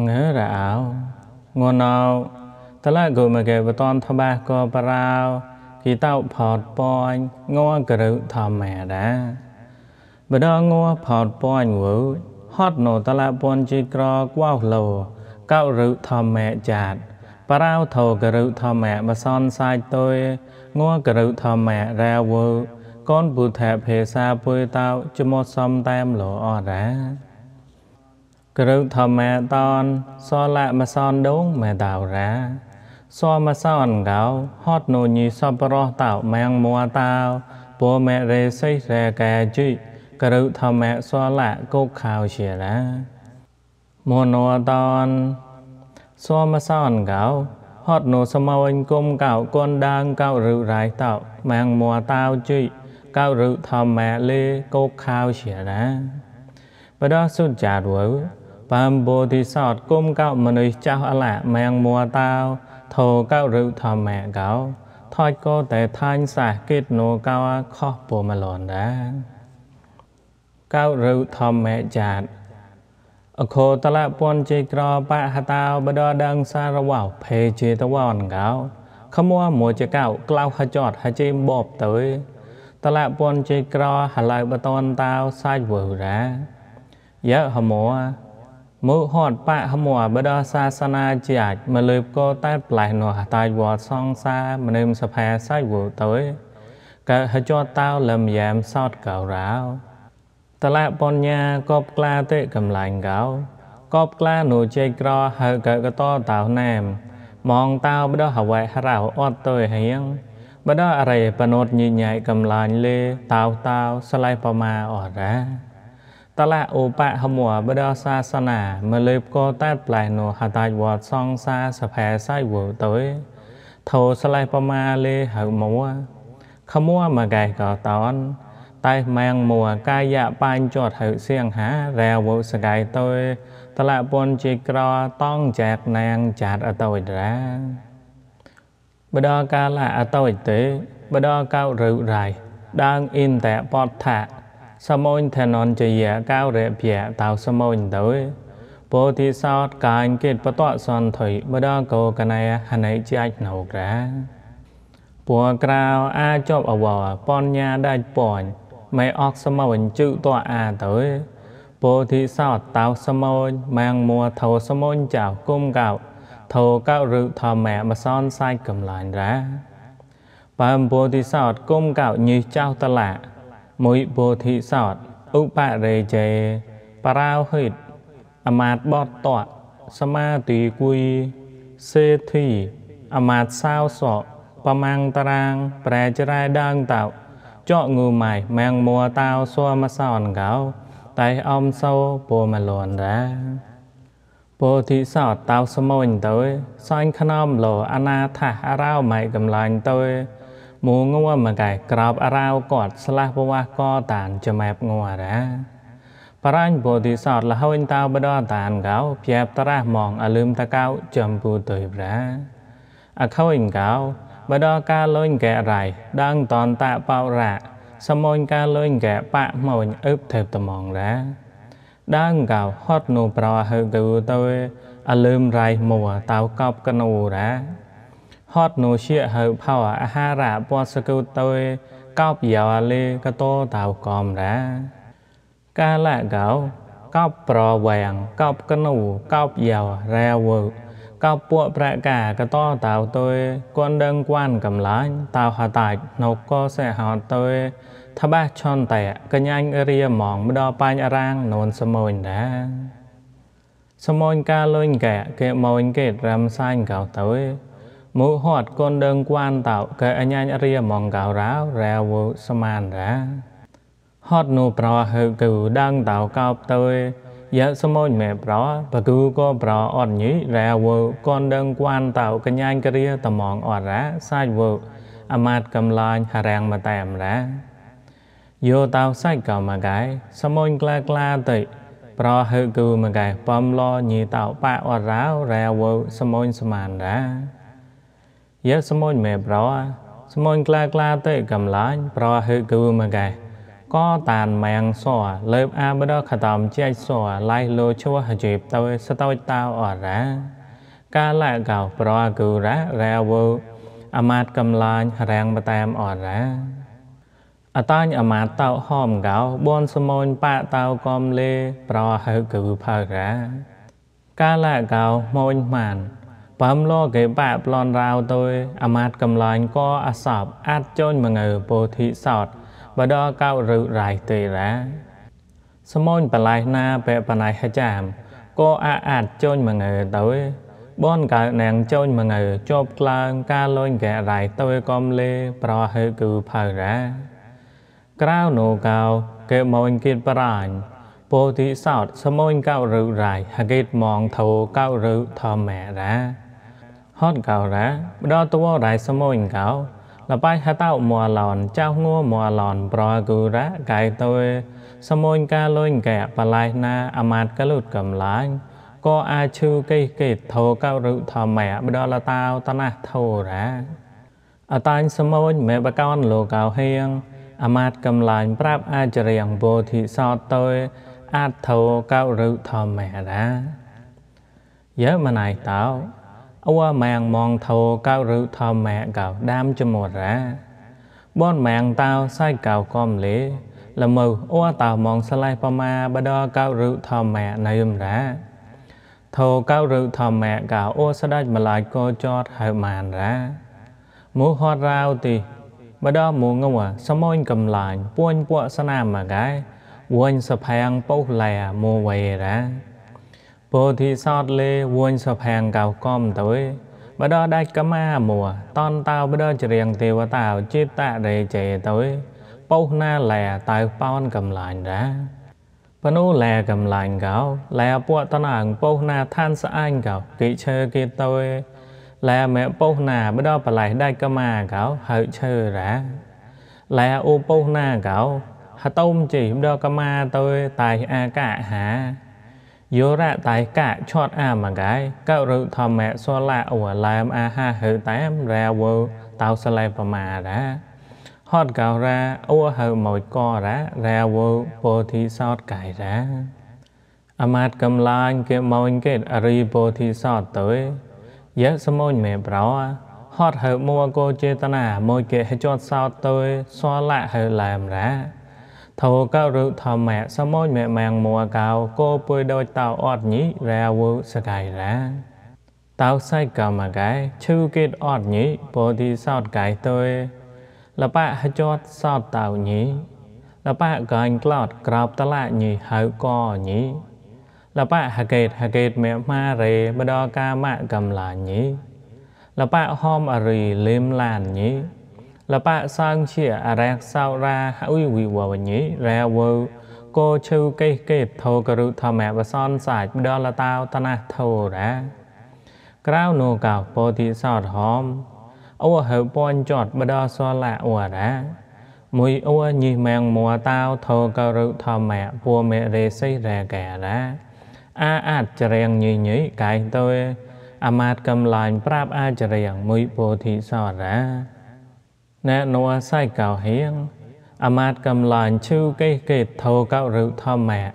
មងើរ៉ោងួនណោតឡាគូមកេបតនថបាកោបារោគីតោផតប៉ញងួករឹធម្មតាបដងងួផតប៉ញវើហត់ណូតឡាពនជីក្រកវោលោកោរឹធម្មចាតបារោធោករឹធម្មបសនសាយទុយងួករឹធម្មរាវើកូនពុទ្ធភេសាពុយតោចមោសំតាមលោអរាគ្រឿងធម្មតនសលមសនដងមេតារាសោមសនកោ ហត់នូញីសបរោះតោម៉ាំងមួតោពមេរេសៃរេកាជីគ្រឿងធម្មសលកោខោជារាមនោតនសោមសនកោហត់នូសមវិញគុំកោគនដាងកោរឺរាយតោម៉ាំងមួតោជីកោរឺធម្មលេកោខោជារាបដោះសុចារវបំពោធិសោតគុំកោមនុស្សចោអលៈមៀងមួតោធោកោរុធម្មៈកោថោចក៏តែថាញសាសគិតណូកោខោះពមលនដែរកោរុធម្មៈចាតអខោតលៈពនជ័យក្របហតោបដដងសារវោភេជេតវនកោខមួមួចកោក្លៅហចតហជេបបទៅតលៈពនជ័យក្រហឡៅបតនតោសាច់វើរាយៈហមួមើហត់បហមបដសាសនាជាចមកលើបកតែផ្លែនោះតាយវត្តសង្សារមនឹមសភាសៃវូទៅកហចតោលំយ៉ាមសតកោរោតលបញ្ញាកបក្លាតិកំឡាញ់កោកបក្លានុជ័យក្រហើកកតតោណាមมองតោបដហវៃរៅអត់ទៅហៀងបដអរិបណុតញញៃកំឡាញ់លេតោតោស្លៃប្រមាអរ៉ាតឡាឧបហមវបដសាសនាមើលើបកតាតផ្លែនោះហតាយវត្តសងសាសភែសៃវទៅថោស្លេះប្រមាលេហៅមួខមួមកកែកតនតែម៉ែងមួកាយៈបាញ់ចត់ហៅសៀងហារាវសកាយទៅតឡាពនជាក្រតងចែកណាងចាតអតោចរាបដកាលៈអតោចទេបដកៅរូវរាយដើងអ៊ីនតែបតថាសមញ្ញធននជយៈកោរៈភៈតោសមញ្ញទៅពោធិសោតកាញ់កេតបតសន្ធិបដកោកណែហណៃជាចណូក្រាពួរក្រៅអាចចប់អវរបញ្ញាដាច់ពញម៉ែអកសមញ្ញជឹកតអាទៅពោធិសោតតោសមញ្ញម៉ាងមួធោសមញ្ញចៅគុំកោធោកោរឹធម្មមសនសាយកំឡាញ់រា បើពោធិសោតគុំកោញីចៅតឡាមួយពោធិសោតឧបរេជេបារោហិតអមាតបតតសមាទិគុយសេធីអមាតសាវសោប្រមាំងតារាងប្រែចរែដើងតោចកងូម៉ៃម៉ាំងមួតោសួមសោនកោតៃអំសោពោមលនរាពោធិសោតតោសមោញទៅសាញ់ខ្នំលោអនាថាអរោម៉ៃកំឡាញ់ទៅមួងัวមកែក្រោបអរោគាត់ស្លះពវះកតានចមែបងัวរ៉ាបរាញ់បូឌីសតលហើយតាបដតានកោប្យាបតរះមងអលឹមតកោចំពូទុយប្រាអខោអ៊ីងកោបដកាលុញកែរៃដាងតនតបោរៈសមុញកាលុញកែបៈមុញអឹបទេបតំងរ៉ាដាងកោហត់នូប្រហើកូទុយអលឹមរៃមួតៅកប់កណូរ៉ា hot no shia hau power ahara po sakau tawe kao piawa le ka to tau kom ra ka la gao kao pro wang kao kanu kao piawa ra wo កោពួកប្រកាកតតៅទុយគនដឹងគួនកំឡាញ់តៅហតាច់នៅកសេហតទុយថាបះឆនតែកញ្ញាញរៀមងម្ដបាញ់រាងនូនសមុញដែរសមុញកាលុញកែកេមុញកេរាំសាញ់កៅទុយមុហតកនដងគួនតោកែអញ្ញាញរៀមងកៅរៅរាវសមានរាហតនូប្រហើកូដងតោកោបតើយ៉ាសមុញមេប្របកូក៏ប្រអត់ញីរាវកនដងគួនតោកញ្ញាញករៀតំងអរាសាច់វើអមាតកំឡាញ់ហរាំងមតែមរាយោតោសាច់កោមកែសមុញក្លាក្លាទៅប្រហឺគូមកែបំលញីតោប៉អរាវរាវសមុញសមានរាយកសមុញមេប្រោសមុញក្លាក្លាទៅកំឡាញ់ប្រោហឺគូមកែក៏តានម៉ែងសោលើបអាបដខតំជាចសោឡៃលោឈោះជីបទៅស្តូចតៅអរ៉ាកាលកោប្រោគូរ៉ារាវោអាមាតកំឡាញ់រាំងបតាមអរ៉ាអតាញអាមាតតោហមកោបនសមូនប៉តោកំលេ ប្រហៅគឺផៅរ៉ាកាលកោម៉ូនម៉ានបើមលកេបាប្លនរាវទៅអាមាតកំឡាញ់ក៏អសបអាចចូលមងើពោធិសោតបដកៅរឺរៃទេរា សមូនបលៃណាបេបណៃហចាមក៏អាអាចចូលមងើទៅបនកើណាងចូលមងើជប់ក្លើងការលូនកែរៃទៅកំលេប្រហើគឺផៅរាក្រៅណូកៅកេមូនគិតប្រាញ់ពោធិសោតសមូនកៅរឺរៃហកេតមងធោកៅរឺធម្មរាហតកោរ៉ាបដតវរៃសមុញកោ លបៃហតោមួឡនចៅងัวមួឡនប្រកូរ៉ាកៃតើសមុញកាលុញកែបលៃណាអាមាតកលុតកំឡាញ់កោអាឈូកេកេធោកោរុធម្មៈបដលតាវតណះធោរ៉ាអតាញសមុញមេបកោនលោកោហៀងអាមាតកំឡាញ់ប្រាប់អាចរៀងពោធិសតតើអាចធោកោរុធម្មៈរ៉ាយើមណៃតោអវម៉ាងមងថោកៅឬថម៉ែកៅដាមចមរា បនម៉ាងតៅសៃកៅកំលេល្មើអវតៅមងស្លេះប្រមាបដកៅឬថម៉ែណៃមរាថោកៅឬថម៉ែកៅអូសដាច់ម្លាយកោចតហៅម៉ានរាមូហតរាវទីបដមងងសមូនកំឡាញពួនពួកស្នាមកែវញសផាំងពុះលែមូវេរាពោធិសត្វលេវួញសភាំងកៅកំទៅបដដាច់កមាមួតនតៅបដច្រៀងទេវតាចេតរេចេទៅបោណាលែតៅប៉ោនកំឡាញ់ដែរបណូលែកំឡាញ់កោលែពួកតណាងពោណាឋានស្អាញ់កោគេឈើគេទៅលែមែពោណាបដបលៃដាច់កមាកោហើយឈើរ៉ាលែអូពោណាកោហតោមជីម្ដកមាទៅតៃអាកាហាយោរ៉ាតៃកាឆອດអាមកៃកោរុធម្មសវឡាអូឡាមអាហាហឺតាមរាវោតោសឡៃបមារាហតកោរាអូហៅម៉ូចកោរារាវោពោធិសោតកៃរាអមាតកំឡាញ់គេម៉ូនគេអរីពោធិសោតទៅយេសមូនមេប្រោហតហៅមួកោចេតនាម៉ូចគេហចតសោតទៅសវឡាហៅឡាមរាថោកោរុធម្មៈសមោញមេមាំងមួកោកោពុយដោយតោអត់ញីរាវុសកៃរាតោសៃកម្មកៃឈឺគេតអត់ញីពោធិសោតកៃទុយលបៈហចតសោតតោញីលបៈកាញ់ក្លោតក្រោបតលៈញីហៅកោញីលបៈហកេតហកេតមេម៉ារេបដកាមៈកំឡាញីលបៈហមអរីលេមឡានញីលបសាងជាអរះសោរាហុយវិវវញីរាវកោឈើកេះកេបធោករុធម្មវសនសាច់ដល់តាវតនះធោរា ក្រៅនោះកោពោធិសោតហមអូហៅពនចតបដសលាអវរា មួយអូញីម៉ែងមួតាវធោករុធម្មពួមេរេសិរាការាអាអាចច្រៀងញីញីកែងទៅអាមាតកំឡាញប្រាប់អាចរៀងមួយពោធិសរាណែនัวសៃកៅហៀងអាមាតកំឡាញ់ឈឺកេះកេតធោកៅរុធម្មៈ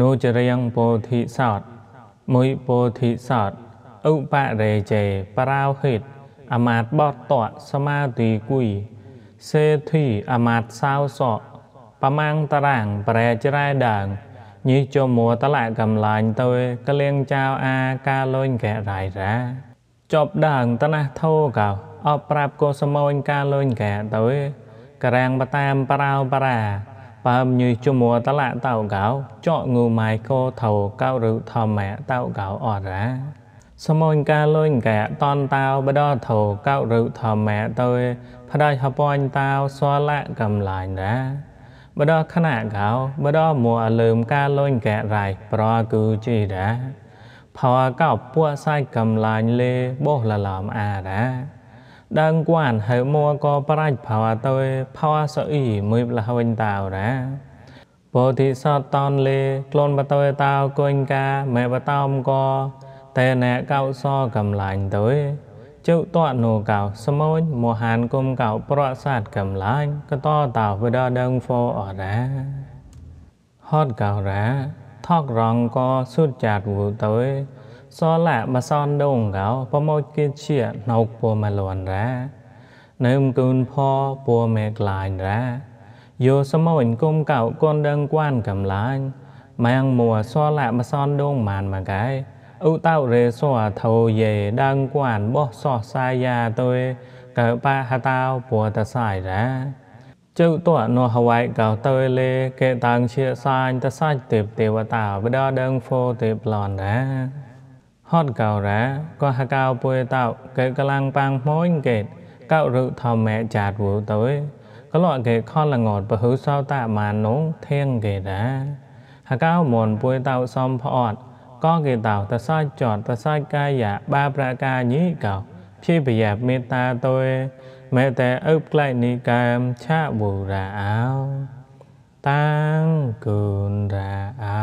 នោះចរៀងពោធិសោតមួយពោធិសោតឧបរេជេប្រាវហេតអាមាតបតតសមាទិគុយសេធិអាមាតសាវសោប្រមាំងតារាងប្រែច្រែដាងញីចមួតលៈកំឡាញ់ទៅកលៀងចៅអាកាលុញកែរៃរា ចប់ដាងតណះធោកៅអបប្រាប់កោសមោញកាលុញកាទៅក្រាំងបតាមប្រោបារាបើមញុយជមួតលៈតៅកោចកងូម៉ៃកោថោកោរុធម្មៈតៅកោអរា សមោញកាលុញកាតនតៅបដថោកោរុធម្មៈទៅផ្ដាច់ហបអញតៅសលៈកំឡាញ់រាបដខណៈកោបដមួអលើមកាលុញការៃប្រគឺជារាផវកោពួកសាយកំឡាញ់លេបោះលឡំអារាដើងគាត់ហើយមួក៏ប្រាច់ប្រោទៅផោសអ៊ីមួយលះវិញតៅណាពោធិសត្វតនលេខ្លួនបតើតៅកូនកាមែបតំក៏តែណែកោសកំឡាញ់ទៅជើតណូកៅសមូនមហានគុំកៅប្រសាទកំឡាញ់ក៏តតៅវដដឹងហ្វអរាហតកៅរាថករងក៏សុទ្ធចាតវទៅ sola basondong gao pamokin chia nok po malon ra នឹមកូនផពួរមេក្លាញ់រ៉ាយោសមអញគុំកៅកូនដឹងគួនកំឡាញ់ម៉ាំងមួសលាបសនដងម៉ានមកកែឧតោរេសោថោយេដឹងគួនបោះសោះសាយាទុយកើបាហតោពួរតសាយរ៉ាជើតោណោហវៃកៅទុយលេកេតាំងជាសាញ់តសាច់ទេពទេវតាបដដឹងហ្វោទេប្លនរ៉ាហតកោរាក៏ហកោពុយតោកេកលាំងប៉ាងម៉ូនកេតកោរុធម្មចាតវទៅក៏លកេខលងតពហុសោតមានុងធៀងកេតាហកោមនពុយតោសំផអត់ក៏គេតោតសាច់ចតតសាច់កាយបាប្រការញីកោភីប្រយបមេត្តាទុយមេតែអឹបក្លែកនីកាមឆាបុរាអោតាំងគុណរាអោ